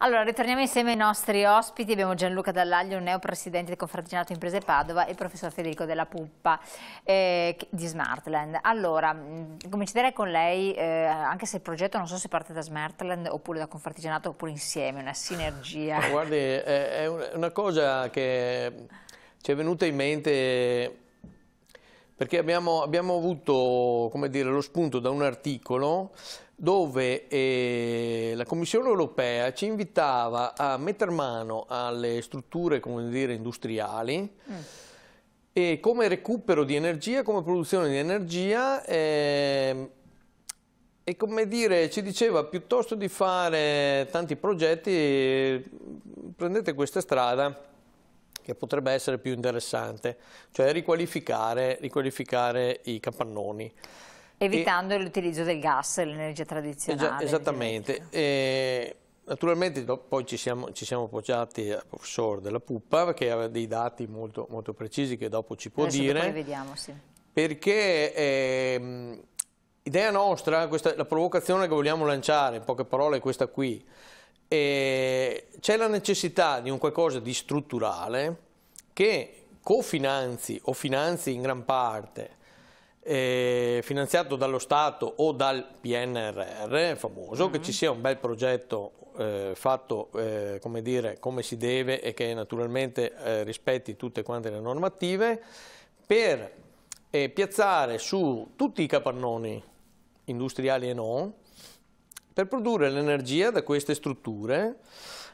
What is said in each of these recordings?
Allora, ritorniamo insieme ai nostri ospiti. Abbiamo Gianluca Dallaglio, neopresidente del Confraterninato Imprese Padova e il professor Federico Della Puppa eh, di Smartland. Allora, comincerei con lei, eh, anche se il progetto non so se parte da Smartland oppure da Confraterninato oppure insieme, una sinergia. Guardi, è una cosa che ci è venuta in mente perché abbiamo, abbiamo avuto dire, lo spunto da un articolo dove eh, la Commissione europea ci invitava a mettere mano alle strutture dire, industriali mm. e come recupero di energia, come produzione di energia eh, e come dire, ci diceva piuttosto di fare tanti progetti, prendete questa strada che potrebbe essere più interessante, cioè riqualificare, riqualificare i capannoni. Evitando e... l'utilizzo del gas e l'energia tradizionale. esattamente. E naturalmente poi ci siamo, ci siamo appoggiati al professor della Puppa che aveva dei dati molto, molto precisi che dopo ci può Adesso dire. Poi vediamo, sì. Perché... Eh, Idea nostra, questa, la provocazione che vogliamo lanciare, in poche parole, è questa qui eh, c'è la necessità di un qualcosa di strutturale che cofinanzi o finanzi in gran parte eh, finanziato dallo Stato o dal PNRR famoso, mm -hmm. che mm-hmm. ci sia un bel progetto eh, fatto eh, come, dire, come, si deve e che naturalmente eh, rispetti tutte quante le normative, per eh, piazzare su tutti i capannoni industriali e non, per produrre l'energia da queste strutture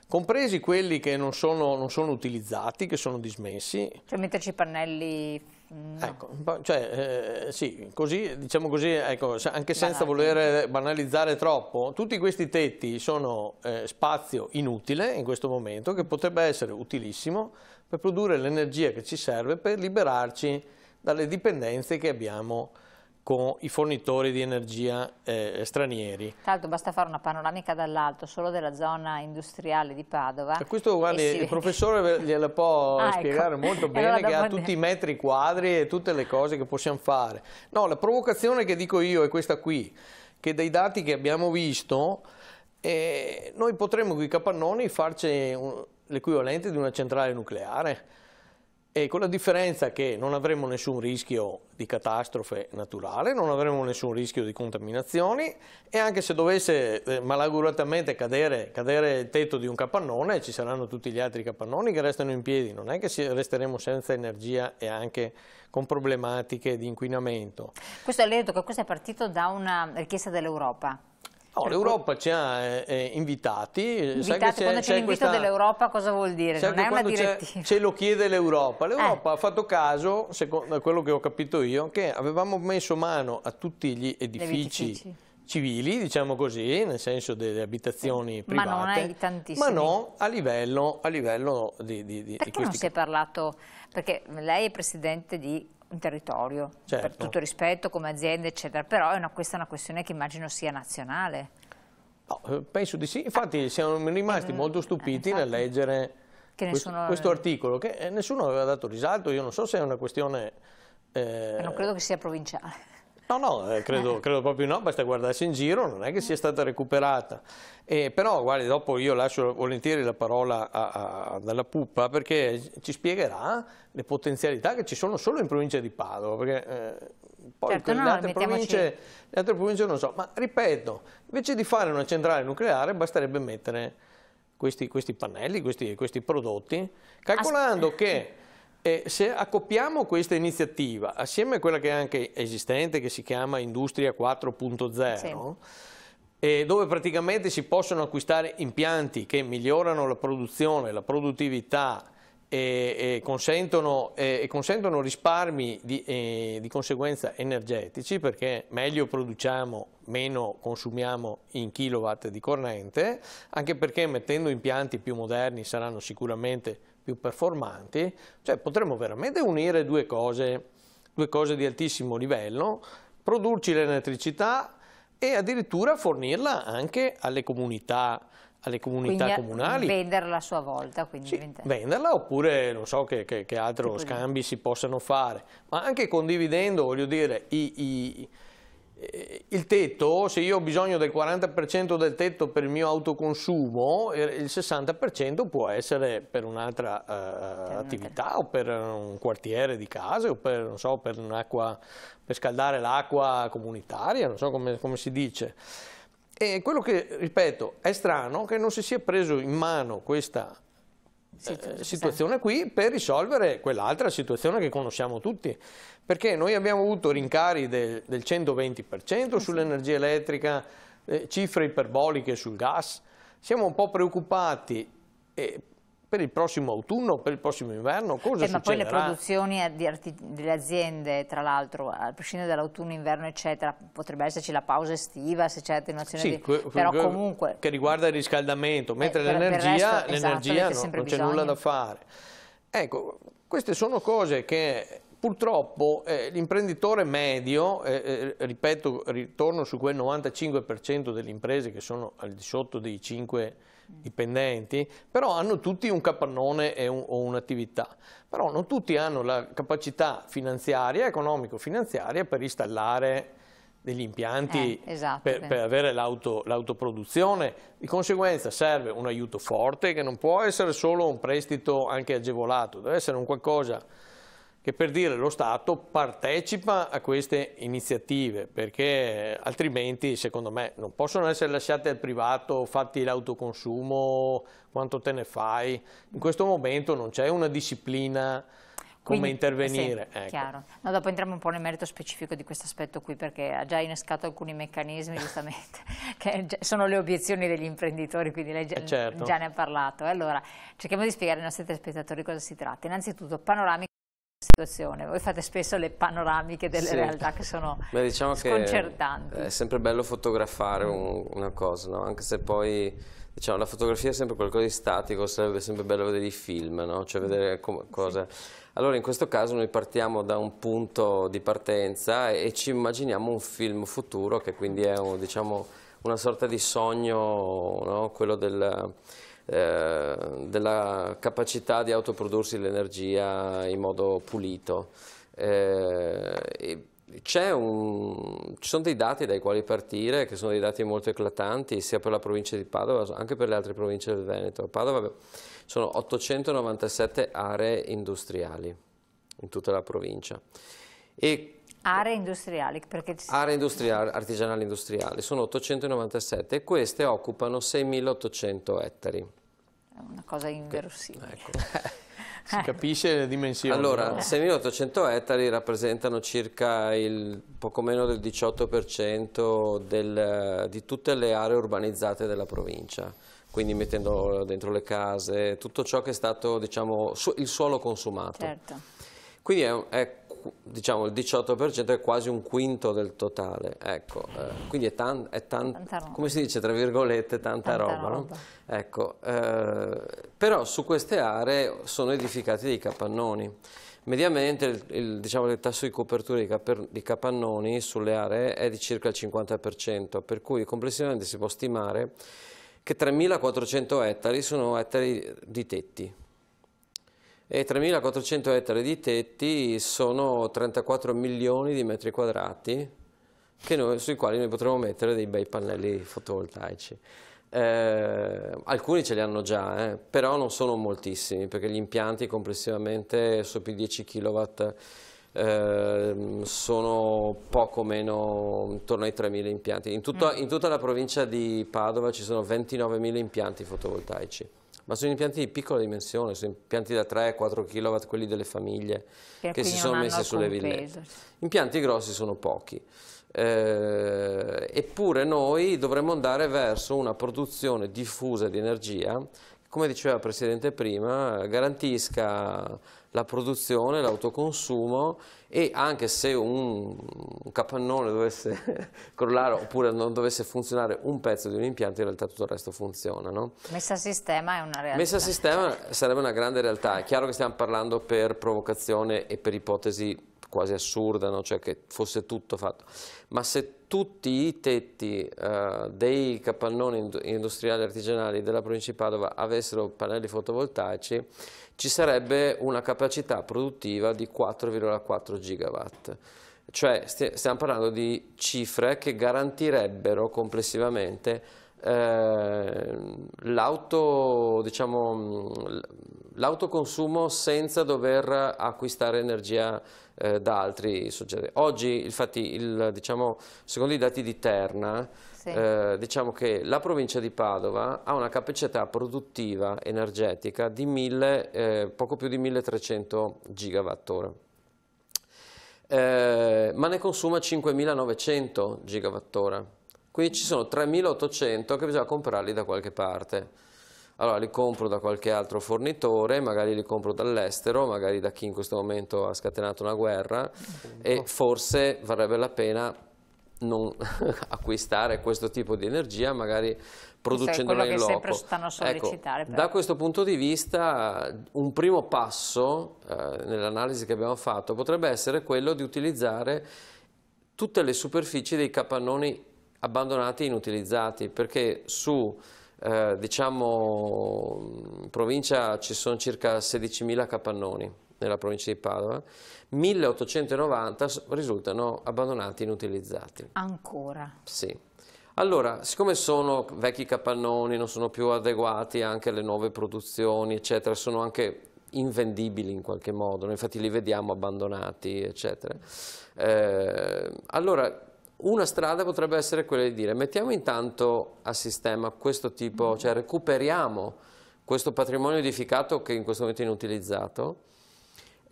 compresi quelli che non sono, non sono utilizzati, che sono dismessi. Cioè metterci i pannelli mm, No. Ecco, cioè, eh, sì, così, diciamo così, ecco, anche senza Banali. voler banalizzare troppo, tutti questi tetti sono eh, spazio inutile in questo momento che potrebbe essere utilissimo per produrre l'energia che ci serve per liberarci dalle dipendenze che abbiamo con i fornitori di energia eh, stranieri. Tanto basta fare una panoramica dall'alto solo della zona industriale di Padova. A eh, questo guardi, si... il professore gliela può ah, ecco. spiegare ecco. molto bene che ha tutti i metri quadri e tutte le cose che possiamo fare. No, la provocazione che dico io è questa qui, che dai dati che abbiamo visto eh, noi potremmo con i capannoni farci l'equivalente di una centrale nucleare e con la differenza che non avremo nessun rischio di catastrofe naturale, non avremo nessun rischio di contaminazioni e anche se dovesse eh, malauguratamente cadere, cadere, il tetto di un capannone ci saranno tutti gli altri capannoni che restano in piedi, non è che resteremo senza energia e anche con problematiche di inquinamento. Questo, detto che questo è partito da una richiesta dell'Europa? No, l'Europa ci ha eh, eh invitati. Eh, sai invitati. Invitate, quando c'è, l'invito questa... dell'Europa cosa vuol dire? Sai non è una direttiva. Ce lo chiede l'Europa. L'Europa eh. ha fatto caso, secondo quello che ho capito io, che avevamo messo mano a tutti gli edifici civili, diciamo così, nel senso delle abitazioni private. Ma non hai tantissimi. Ma no, a livello, a livello di, di, di... di questi... non si è parlato... Perché lei è presidente di in territorio, certo. per tutto rispetto come azienda, eccetera, però è una, questa è una questione che immagino sia nazionale. No, eh, penso di sì, infatti siamo rimasti mm, molto eh, stupiti eh, nel leggere nessuno... questo, eh, articolo che nessuno aveva dato risalto, io non so se è una questione... Eh... Non credo che sia provinciale. No, no, eh, credo, eh. credo, proprio no, basta guardarsi in giro, non è che sia stata recuperata. Eh, però, guardi, dopo io lascio volentieri la parola a, a, alla Puppa perché ci spiegherà le potenzialità che ci sono solo in provincia di Padova, perché eh, poi certo no, le, altre le, altre province, non so. Ma ripeto, invece di fare una centrale nucleare basterebbe mettere questi, questi pannelli, questi, questi prodotti, calcolando As che eh, e se accoppiamo questa iniziativa assieme a quella che è anche esistente, che si chiama Industria 4.0, sì dove praticamente si possono acquistare impianti che migliorano la produzione, la produttività e, e, consentono, e consentono, risparmi di, e, di, conseguenza energetici perché meglio produciamo, meno consumiamo in kilowatt di corrente, anche perché mettendo impianti più moderni saranno sicuramente più performanti, cioè potremmo veramente unire due cose, due cose di altissimo livello, produrci l'elettricità e addirittura fornirla anche alle comunità alle comunità quindi comunali. venderla a sua volta. Sì, venderla oppure non so che, che, che altro scambi si possano fare, ma anche condividendo, voglio dire, i, i eh, il tetto, se io ho bisogno del 40% del tetto per il mio autoconsumo, eh, il 60% può essere per un'altra eh, attività o per un quartiere di case o per, so, per, per scaldare l'acqua comunitaria, non so come, come si dice. E quello che, ripeto, è strano che non si sia preso in mano questa eh, situazione, situazione qui per risolvere quell'altra situazione che conosciamo tutti perché noi abbiamo avuto rincari del, del 120% eh, sull'energia elettrica, eh, cifre iperboliche sul gas, siamo un po' preoccupati eh, per il prossimo autunno, per il prossimo inverno, cosa eh, succederà? Ma poi le produzioni eh, delle aziende, tra l'altro, a prescindere dall'autunno, inverno, eccetera, potrebbe esserci la pausa estiva, se c'è attenuazione sì, di... però comunque... Che riguarda il riscaldamento, eh, mentre eh, l'energia, esatto, no, non c'è nulla da fare. Ecco, queste sono cose che purtroppo eh, l'imprenditore medio, eh, eh ripeto, ritorno su quel 95% delle imprese che sono al di sotto dei 5 dipendenti, però hanno tutti un capannone un, o un'attività. Però non tutti hanno la capacità finanziaria, economico-finanziaria per installare degli impianti eh, esatto, per, per, avere l'autoproduzione. di conseguenza serve un aiuto forte che non può essere solo un prestito anche agevolato, deve essere un qualcosa che per dire lo Stato partecipa a queste iniziative perché altrimenti secondo me non possono essere lasciate al privato, fatti l'autoconsumo, quanto te ne fai. In questo momento non c'è una disciplina come Quindi, intervenire. Sì, ecco. chiaro. No, dopo entriamo un po' nel merito specifico di questo aspetto qui perché ha già innescato alcuni meccanismi giustamente che sono le obiezioni degli imprenditori quindi lei eh, certo. già ne ha parlato. Allora cerchiamo di spiegare ai nostri telespettatori cosa si tratta. Innanzitutto panoramica situazione. Voi fate spesso le panoramiche delle sì. realtà che sono Beh, diciamo sconcertanti. Che è sempre bello fotografare un, una cosa, no? anche se poi diciamo, la fotografia è sempre qualcosa di statico, sarebbe sempre bello vedere i film, no? cioè vedere mm. cosa... Sì. Allora in questo caso noi partiamo da un punto di partenza e ci immaginiamo un film futuro che quindi è un, diciamo, una sorta di sogno, no? quello del eh, della capacità di autoprodursi l'energia in modo pulito. Eh, un, ci sono dei dati dai quali partire, che sono dei dati molto eclatanti, sia per la provincia di Padova, che anche per le altre province del Veneto. Padova sono 897 aree industriali in tutta la provincia. E Aree industriali, perché... Aree industriali, artigianali industriali, sono 897 e queste occupano 6.800 ettari. È una cosa inverosimile. Ecco. si capisce le dimensioni. Allora, 6.800 eh. ettari rappresentano circa il poco meno del 18% del, di tutte le aree urbanizzate della provincia, quindi mettendo dentro le case, tutto ciò che è stato diciamo, su, il suolo consumato. Certo. Quindi è, è diciamo il 18% è quasi un quinto del totale, ecco, eh, quindi è, tan, è tan, tanta roba. come si dice tra virgolette, tanta, tanta roba, roba. No? Ecco, eh, però su queste aree sono edificati dei capannoni. Mediamente il, il, diciamo, il tasso di copertura di, caper, di, capannoni sulle aree è di circa il 50%, per cui complessivamente si può stimare che 3.400 ettari sono ettari di tetti, e 3.400 ettari di tetti sono 34 milioni di metri quadrati noi, sui quali noi potremmo mettere dei bei pannelli fotovoltaici. Eh, alcuni ce li hanno già, eh, però non sono moltissimi perché gli impianti complessivamente su più 10 kW eh, sono poco meno intorno ai 3.000 impianti. In tutta, mm. in tutta la provincia di Padova ci sono 29.000 impianti fotovoltaici ma sono impianti di piccola dimensione, sono impianti da 3-4 kW, quelli delle famiglie che, che si sono messe sulle ville. Impianti grossi sono pochi. Eh, eppure noi dovremmo andare verso una produzione diffusa di energia, come diceva il Presidente prima, garantisca la produzione, l'autoconsumo e anche se un, capannone dovesse crollare oppure non dovesse funzionare un pezzo di un impianto, in realtà tutto il resto funziona. No? Messa a sistema è una realtà. Messa a sistema sarebbe una grande realtà. È chiaro che stiamo parlando per provocazione e per ipotesi quasi assurda, no? cioè che fosse tutto fatto. Ma se tutti i tetti eh, dei capannoni industriali artigianali della provincia di Padova avessero pannelli fotovoltaici, ci sarebbe una capacità produttiva di 4,4 gigawatt. Cioè stiamo parlando di cifre che garantirebbero complessivamente eh, diciamo, l'autoconsumo senza dover acquistare energia eh, da altri soggetti. Oggi, infatti, il, diciamo, secondo i dati di Terna, sì. eh, diciamo che la provincia di Padova ha una capacità produttiva energetica di 1000, eh, poco più di 1300 gigawattora. Eh, ma ne consuma 5.900 gigawattora, quindi ci sono 3.800 che bisogna comprarli da qualche parte allora li compro da qualche altro fornitore, magari li compro dall'estero, magari da chi in questo momento ha scatenato una guerra e forse varrebbe la pena non acquistare questo tipo di energia, magari producendola in loco. Ecco, da questo punto di vista un primo passo eh, nell'analisi che abbiamo fatto potrebbe essere quello di utilizzare tutte le superfici dei capannoni abbandonati e inutilizzati, perché su eh, diciamo, provincia ci sono circa 16.000 capannoni nella provincia di Padova, 1890 risultano abbandonati inutilizzati. Ancora? Sì. Allora, siccome sono vecchi capannoni, non sono più adeguati anche alle nuove produzioni, eccetera, sono anche invendibili in qualche modo, infatti li vediamo abbandonati, eccetera. Eh, allora, una strada potrebbe essere quella di dire mettiamo intanto a sistema questo tipo, cioè recuperiamo questo patrimonio edificato che in questo momento è inutilizzato,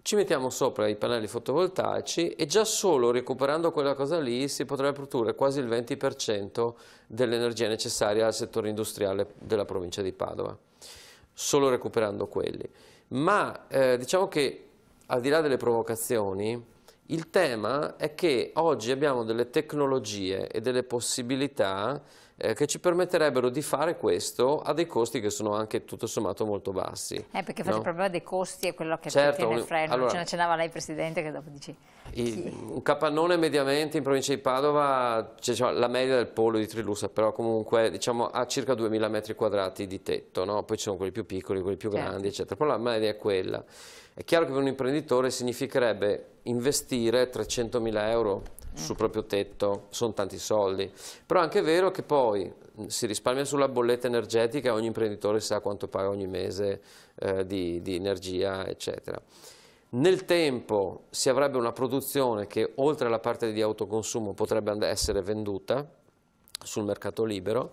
ci mettiamo sopra i pannelli fotovoltaici e già solo recuperando quella cosa lì si potrebbe produrre quasi il 20% dell'energia necessaria al settore industriale della provincia di Padova, solo recuperando quelli. Ma eh, diciamo che al di là delle provocazioni, il tema è che oggi abbiamo delle tecnologie e delle possibilità eh, che ci permetterebbero di fare questo a dei costi che sono anche tutto sommato molto bassi. Eh, perché no? il problema dei costi è quello che certo, tiene il freno, allora, ce ne accennava lei Presidente che dopo dici... I, un capannone mediamente in provincia di Padova, cioè, diciamo, la media del polo di Trilussa, però comunque diciamo, ha circa 2000 metri quadrati di tetto, no? poi ci sono quelli più piccoli, quelli più certo. grandi, eccetera, però la media è quella. È chiaro che per un imprenditore significherebbe investire 300.000 euro sul proprio tetto, sono tanti soldi, però è anche vero che poi si risparmia sulla bolletta energetica, ogni imprenditore sa quanto paga ogni mese eh, di, di energia, eccetera. Nel tempo si avrebbe una produzione che oltre alla parte di autoconsumo potrebbe essere venduta sul mercato libero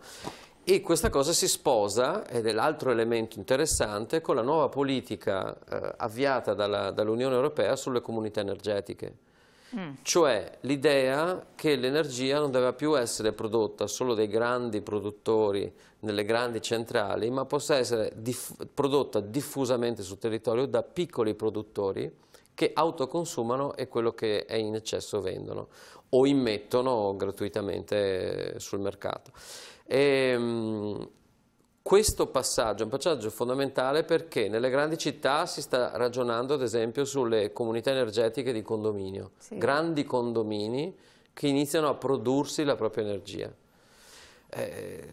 e questa cosa si sposa, ed è l'altro elemento interessante, con la nuova politica eh, avviata dall'Unione dall Europea sulle comunità energetiche. Mm. Cioè l'idea che l'energia non deve più essere prodotta solo dai grandi produttori nelle grandi centrali, ma possa essere diff prodotta diffusamente sul territorio da piccoli produttori che autoconsumano e quello che è in eccesso vendono o immettono gratuitamente sul mercato. E, ehm, questo passaggio è un passaggio fondamentale perché nelle grandi città si sta ragionando ad esempio sulle comunità energetiche di condominio, sì. grandi condomini che iniziano a prodursi la propria energia. Eh,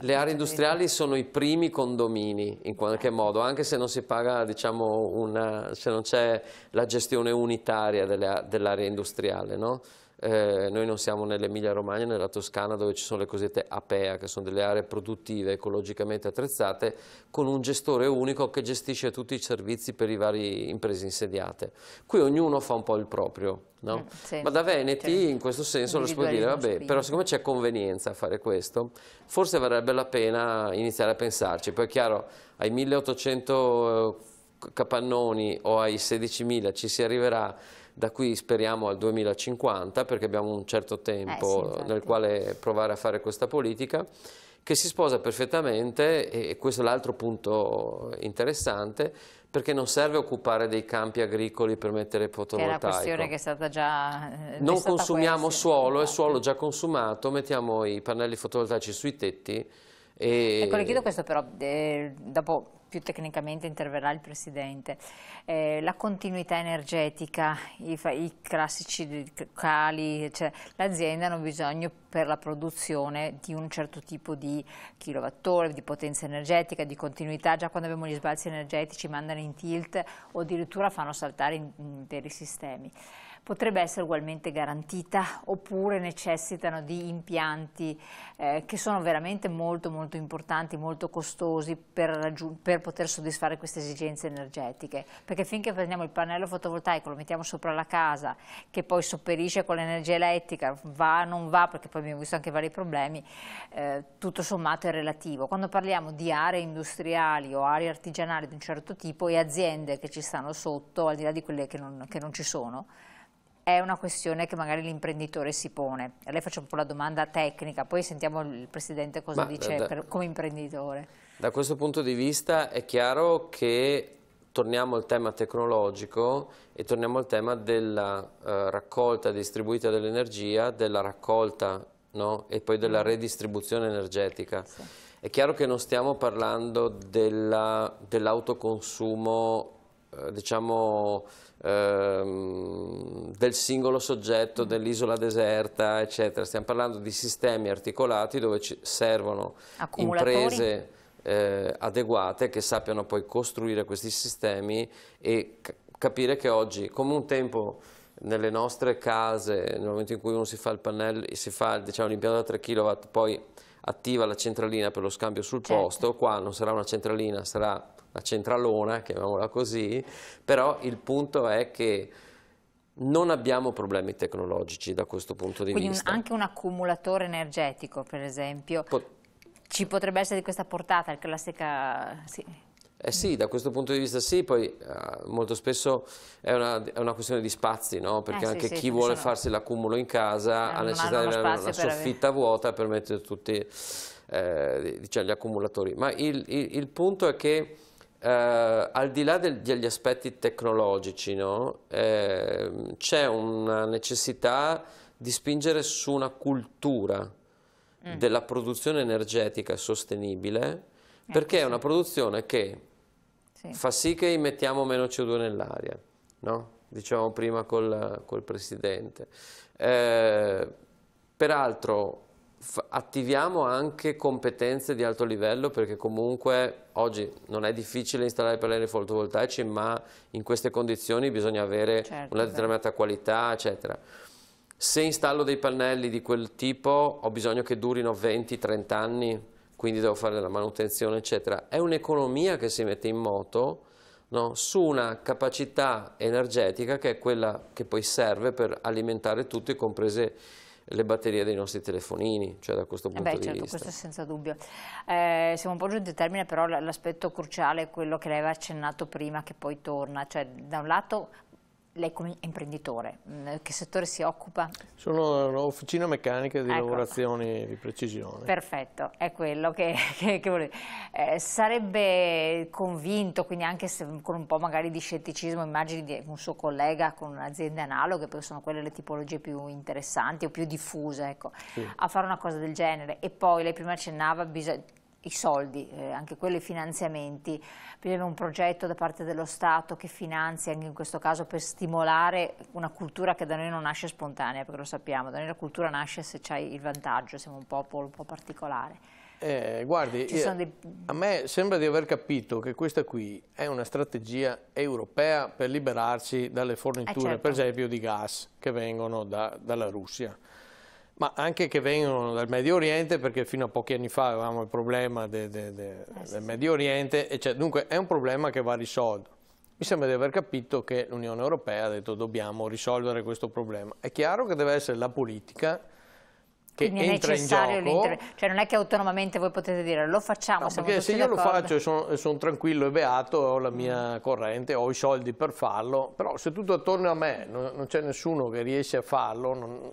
le aree industriali sono i primi condomini in qualche ecco. modo, anche se non si paga, diciamo, una, se non c'è la gestione unitaria dell'area dell industriale, no? eh, noi non siamo nell'Emilia Romagna, nella Toscana dove ci sono le cosiddette APEA, che sono delle aree produttive ecologicamente attrezzate, con un gestore unico che gestisce tutti i servizi per le varie imprese insediate. Qui ognuno fa un po' il proprio, No? Eh, sì, ma da Veneti certo. in questo senso lo si può dire, vabbè, però siccome c'è convenienza a fare questo, forse varrebbe la pena iniziare a pensarci, poi è chiaro, ai 1800 eh, capannoni o ai 16.000 ci si arriverà da qui speriamo al 2050 perché abbiamo un certo tempo eh, sì, nel quale provare a fare questa politica che si sposa perfettamente, e questo è l'altro punto interessante, perché non serve occupare dei campi agricoli per mettere fotovoltaico. Che è una questione che è stata già... Eh, non stata consumiamo suolo, è suolo già consumato, mettiamo i pannelli fotovoltaici sui tetti. E... Ecco, le chiedo questo però, eh, dopo più tecnicamente interverrà il Presidente, eh, la continuità energetica, i, i classici cali, cioè, l'azienda hanno bisogno per la produzione di un certo tipo di kilowattore, di potenza energetica, di continuità, già quando abbiamo gli sbalzi energetici mandano in tilt o addirittura fanno saltare interi sistemi potrebbe essere ugualmente garantita oppure necessitano di impianti eh, che sono veramente molto molto importanti, molto costosi per, per poter soddisfare queste esigenze energetiche, perché finché prendiamo il pannello fotovoltaico, lo mettiamo sopra la casa, che poi sopperisce con l'energia elettrica, va o non va, perché poi abbiamo visto anche vari problemi, eh, tutto sommato è relativo. Quando parliamo di aree industriali o aree artigianali di un certo tipo e aziende che ci stanno sotto, al di là di quelle che non, che non ci sono, è una questione che magari l'imprenditore si pone. A lei faccio un po' la domanda tecnica, poi sentiamo il Presidente cosa Ma dice eh, da, per, come imprenditore. Da questo punto di vista è chiaro che torniamo al tema tecnologico e torniamo al tema della eh, raccolta distribuita dell'energia, della raccolta no? e poi della mm. redistribuzione energetica. Sì. È chiaro che non stiamo parlando dell'autoconsumo dell eh, diciamo, ehm, del singolo soggetto, dell'isola deserta, eccetera. Stiamo parlando di sistemi articolati dove ci servono imprese eh, adeguate che sappiano poi costruire questi sistemi e capire che oggi, come un tempo nelle nostre case, nel momento in cui uno si fa il pannello, si fa diciamo, l'impianto da 3 kW, poi attiva la centralina per lo scambio sul certo. posto, qua non sarà una centralina, sarà la centralona, chiamiamola così, però il punto è che non abbiamo problemi tecnologici da questo punto di Quindi vista. Quindi anche un accumulatore energetico, per esempio, Pot ci potrebbe essere di questa portata, il classica... Sì. Eh sì, da questo punto di vista sì, poi eh, molto spesso è una, è una, questione di spazi, no? perché eh anche sì, chi vuole sono... farsi l'accumulo in casa eh, ha necessità di avere una soffitta avere... vuota per mettere tutti eh, diciamo, gli accumulatori. Ma il, il, il punto è che eh, al di là del, degli aspetti tecnologici, no? eh, c'è una necessità di spingere su una cultura mm. della produzione energetica sostenibile, ecco, perché è una produzione che sì. fa sì che immettiamo meno CO2 nell'aria, no? dicevamo prima col, col Presidente. Eh, peraltro attiviamo anche competenze di alto livello perché comunque oggi non è difficile installare pannelli fotovoltaici ma in queste condizioni bisogna avere certo, una determinata beh. qualità eccetera se installo dei pannelli di quel tipo ho bisogno che durino 20-30 anni quindi devo fare la manutenzione eccetera è un'economia che si mette in moto No, su una capacità energetica che è quella che poi serve per alimentare tutti, comprese le batterie dei nostri telefonini, cioè da questo eh punto eh beh, di certo, vista. Questo è senza dubbio. Eh, siamo un po' giunti al termine, però l'aspetto cruciale è quello che lei aveva accennato prima, che poi torna, cioè da un lato lei come imprenditore, mm, che settore si occupa? Sono un'officina meccanica di ecco. lavorazioni di precisione. Perfetto, è quello che, che, che volevo. Eh, sarebbe convinto, quindi anche se con un po' magari di scetticismo, immagini di un suo collega con un'azienda analoghe, perché sono quelle le tipologie più interessanti o più diffuse, ecco, sì. a fare una cosa del genere. E poi lei prima accennava, bisogna i soldi, eh, anche quelli finanziamenti, prima un progetto da parte dello Stato che finanzia anche in questo caso per stimolare una cultura che da noi non nasce spontanea, perché lo sappiamo, da noi la cultura nasce se c'hai il vantaggio, siamo un popolo un po' particolare. Eh, guardi, io, dei... a me sembra di aver capito che questa qui è una strategia europea per liberarsi dalle forniture, eh certo. per esempio, di gas che vengono da, dalla Russia ma anche che vengono dal Medio Oriente, perché fino a pochi anni fa avevamo il problema de, de, de, eh, sì, del Medio Oriente, cioè, dunque è un problema che va risolto. Mi sembra di aver capito che l'Unione Europea ha detto dobbiamo risolvere questo problema. È chiaro che deve essere la politica che Quindi entra in gioco. Cioè non è che autonomamente voi potete dire lo facciamo. No, perché se io lo faccio e sono, sono tranquillo e beato, ho la mm. mia mm. corrente, ho i soldi per farlo, però se tutto attorno a me non, non c'è nessuno che riesce a farlo... Non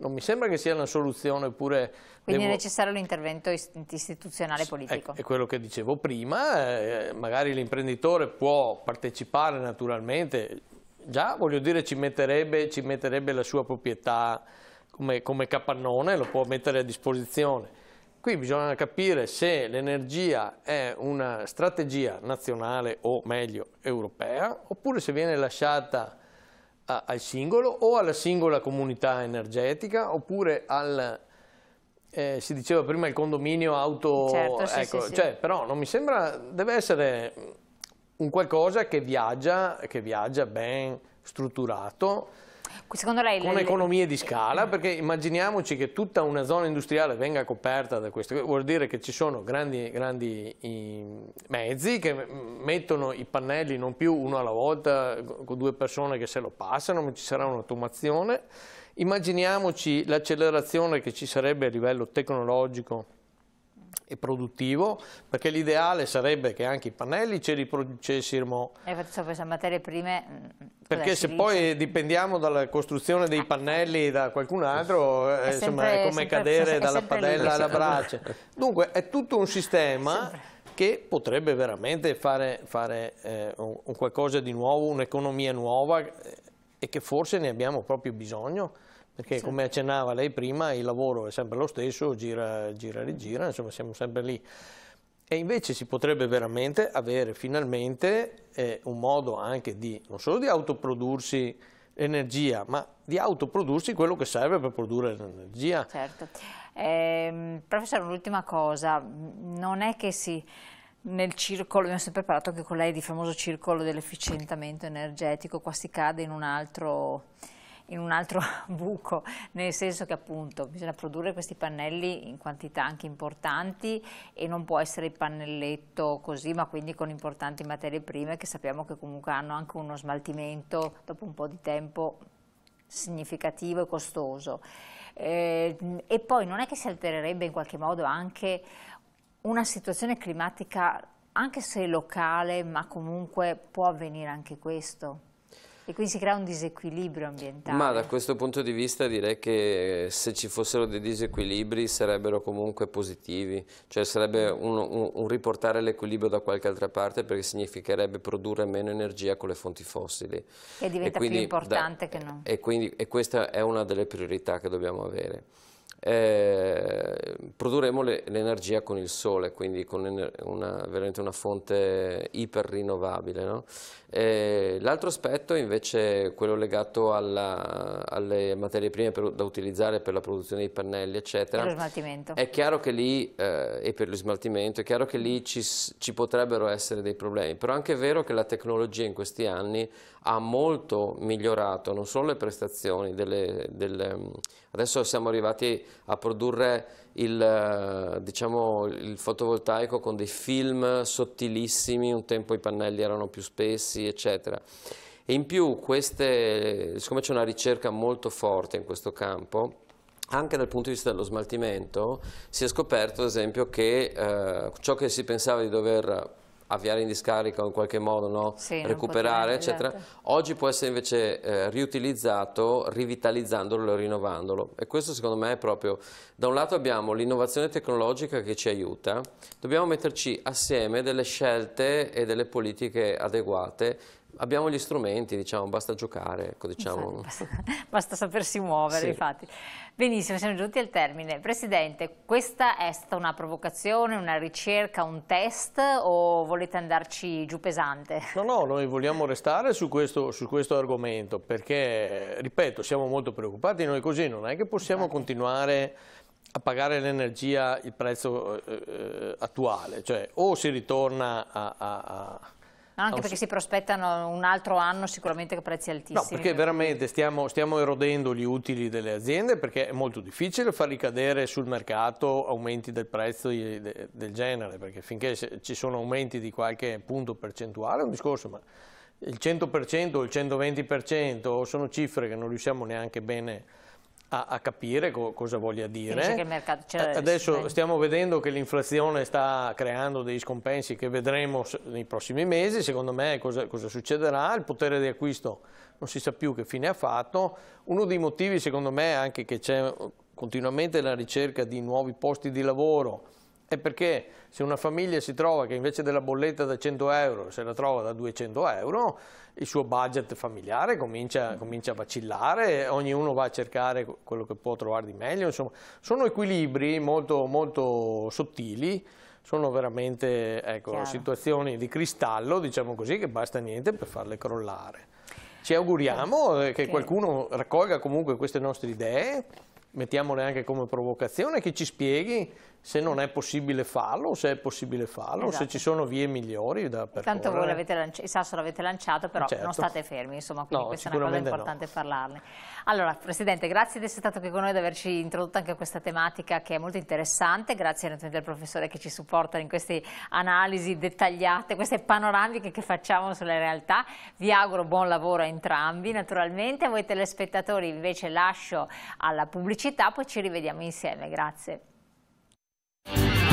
non mi sembra che sia una soluzione pure... Quindi devo... è necessario l'intervento istituzionale politico. È, quello che dicevo prima, eh, magari l'imprenditore può partecipare naturalmente, già voglio dire ci metterebbe, ci metterebbe la sua proprietà come, come capannone, lo può mettere a disposizione. Qui bisogna capire se l'energia è una strategia nazionale o meglio europea oppure se viene lasciata al singolo o alla singola comunità energetica oppure al, eh, si diceva prima il condominio auto, certo, sì, ecco, sì, sì. Cioè, però non mi sembra, deve essere un qualcosa che viaggia, che viaggia ben strutturato lei, con le... economie di scala, perché immaginiamoci che tutta una zona industriale venga coperta da questo, vuol dire che ci sono grandi, grandi mezzi che mettono i pannelli non più uno alla volta con due persone che se lo passano, ma ci sarà un'automazione. Immaginiamoci l'accelerazione che ci sarebbe a livello tecnologico e produttivo, perché l'ideale sarebbe che anche i pannelli ce li producessimo. E eh, faccio queste materie prime. Mm, mm, perché se poi dipendiamo dalla costruzione dei ah, pannelli da qualcun altro, è, eh, insomma, sempre, è come sempre, cadere è dalla padella alla brace. Dunque è tutto un sistema che potrebbe veramente fare, fare eh, un, un qualcosa di nuovo, un'economia nuova eh, e che forse ne abbiamo proprio bisogno perché certo. come accennava lei prima il lavoro è sempre lo stesso, gira, gira, rigira, insomma siamo sempre lì. E invece si potrebbe veramente avere finalmente eh, un modo anche di, non solo di autoprodursi energia, ma di autoprodursi quello che serve per produrre l'energia. Certo. Eh, professore, un'ultima cosa, non è che si nel circolo, abbiamo sempre parlato anche con lei di famoso circolo dell'efficientamento energetico, qua si cade in un altro in un altro buco, nel senso che appunto bisogna produrre questi pannelli in quantità anche importanti e non può essere il pannelletto così, ma quindi con importanti materie prime che sappiamo che comunque hanno anche uno smaltimento dopo un po' di tempo significativo e costoso. Eh, e poi non è che si altererebbe in qualche modo anche una situazione climatica, anche se locale, ma comunque può avvenire anche questo? E quindi si crea un disequilibrio ambientale. Ma da questo punto di vista direi che eh, se ci fossero dei disequilibri sarebbero comunque positivi, cioè sarebbe un, un, un riportare l'equilibrio da qualche altra parte perché significherebbe produrre meno energia con le fonti fossili. Che diventa quindi, più importante da, che no. E, quindi, e questa è una delle priorità che dobbiamo avere eh, produrremo l'energia le, con il sole, quindi con una, veramente una fonte iper rinnovabile. No? Eh, l'altro aspetto invece è quello legato alla, alle materie prime per, da utilizzare per la produzione dei pannelli, eccetera. Per lo smaltimento. È chiaro che lì, eh, e per lo smaltimento, è chiaro che lì ci, ci potrebbero essere dei problemi, però anche è anche vero che la tecnologia in questi anni ha molto migliorato non solo le prestazioni, delle, delle, mm, adesso siamo arrivati a produrre il, eh, diciamo, il, fotovoltaico con dei film sottilissimi, un tempo i pannelli erano più spessi, eccetera. E in più, queste, siccome c'è una ricerca molto forte in questo campo, anche dal punto di vista dello smaltimento si è scoperto ad esempio che eh, ciò che si pensava di dover avviare in discarica in qualche modo no? sì, recuperare, eccetera. Esatto. Oggi può essere invece eh, riutilizzato rivitalizzandolo e rinnovandolo. E questo secondo me è proprio, da un lato abbiamo l'innovazione tecnologica che ci aiuta, dobbiamo metterci assieme delle scelte e delle politiche adeguate abbiamo gli strumenti, diciamo, basta giocare. Ecco, diciamo. basta sapersi muovere, sì. infatti. Benissimo, siamo giunti al termine. Presidente, questa è stata una provocazione, una ricerca, un test o volete andarci giù pesante? No, no, noi vogliamo restare su questo, su questo argomento perché, ripeto, siamo molto preoccupati noi così, non è che possiamo infatti. continuare a pagare l'energia il prezzo eh, eh attuale, cioè o si ritorna a, a, a anche perché si prospettano un altro anno sicuramente con prezzi altissimi. No, perché veramente stiamo, stiamo, erodendo gli utili delle aziende perché è molto difficile far ricadere sul mercato aumenti del prezzo di, de, del genere, perché finché ci sono aumenti di qualche punto percentuale è un discorso, ma il 100% o il 120% sono cifre che non riusciamo neanche bene a a, a capire co cosa voglia dire. Adesso stiamo vedendo che l'inflazione sta creando degli scompensi che vedremo nei prossimi mesi, secondo me cosa, cosa succederà, il potere di acquisto non si sa più che fine ha fatto, uno dei motivi secondo me è anche che c'è continuamente la ricerca di nuovi posti di lavoro, è perché se una famiglia si trova che invece della bolletta da 100 euro se la trova da 200 euro, il suo budget familiare comincia, mm. comincia a vacillare, ognuno va a cercare quello che può trovare di meglio, insomma sono equilibri molto, molto sottili, sono veramente ecco, situazioni di cristallo, diciamo così, che basta niente per farle crollare. Ci auguriamo eh, che qualcuno raccolga comunque queste nostre idee mettiamole anche come provocazione, che ci spieghi se non è possibile farlo, se è possibile farlo, esatto. se ci sono vie migliori da percorrere. Tanto voi il sasso l'avete lanciato, però certo. non state fermi, insomma, quindi no, questa è una cosa importante no. parlarne. Allora, Presidente, grazie di essere stato qui con noi, di averci introdotto anche questa tematica che è molto interessante, grazie naturalmente al professore che ci supporta in queste analisi dettagliate, queste panoramiche che facciamo sulle realtà. Vi auguro buon lavoro a entrambi, naturalmente. A voi telespettatori invece lascio alla pubblicità, poi ci rivediamo insieme. Grazie. Bye.